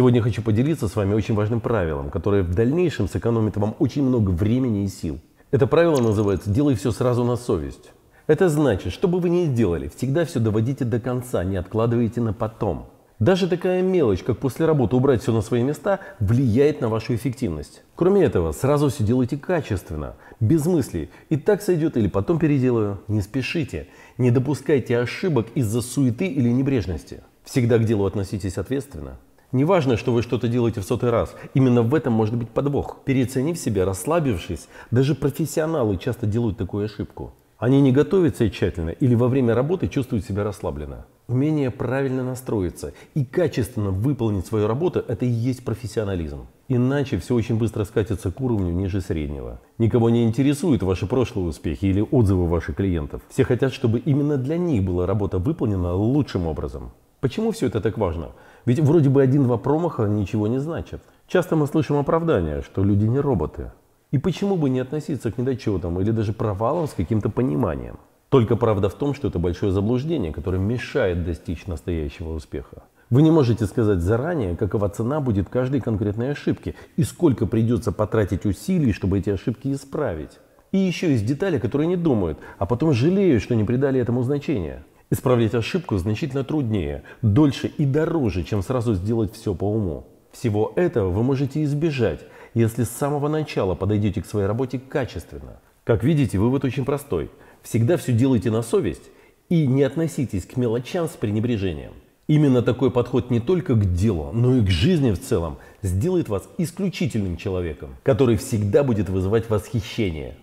Сегодня я хочу поделиться с вами очень важным правилом, которое в дальнейшем сэкономит вам очень много времени и сил. Это правило называется «делай все сразу на совесть». Это значит, что бы вы ни сделали, всегда все доводите до конца, не откладывайте на потом. Даже такая мелочь, как после работы убрать все на свои места, влияет на вашу эффективность. Кроме этого, сразу все делайте качественно, без мыслей. И так сойдет или потом переделаю. Не спешите. Не допускайте ошибок из-за суеты или небрежности. Всегда к делу относитесь ответственно. Неважно, что вы что-то делаете в сотый раз. Именно в этом может быть подвох. Переоценив себя, расслабившись, даже профессионалы часто делают такую ошибку. Они не готовятся тщательно или во время работы чувствуют себя расслабленно. Умение правильно настроиться и качественно выполнить свою работу – это и есть профессионализм. Иначе все очень быстро скатится к уровню ниже среднего. Никого не интересуют ваши прошлые успехи или отзывы ваших клиентов. Все хотят, чтобы именно для них была работа выполнена лучшим образом. Почему все это так важно? Ведь вроде бы один-два промаха ничего не значит. Часто мы слышим оправдания, что люди не роботы. И почему бы не относиться к недочетам или даже провалам с каким-то пониманием? Только правда в том, что это большое заблуждение, которое мешает достичь настоящего успеха. Вы не можете сказать заранее, какова цена будет каждой конкретной ошибки и сколько придется потратить усилий, чтобы эти ошибки исправить. И еще есть детали, которые не думают, а потом жалеют, что не придали этому значения. Исправлять ошибку значительно труднее, дольше и дороже, чем сразу сделать все по уму. Всего этого вы можете избежать, если с самого начала подойдете к своей работе качественно. Как видите, вывод очень простой. Всегда все делайте на совесть и не относитесь к мелочам с пренебрежением. Именно такой подход не только к делу, но и к жизни в целом сделает вас исключительным человеком, который всегда будет вызывать восхищение.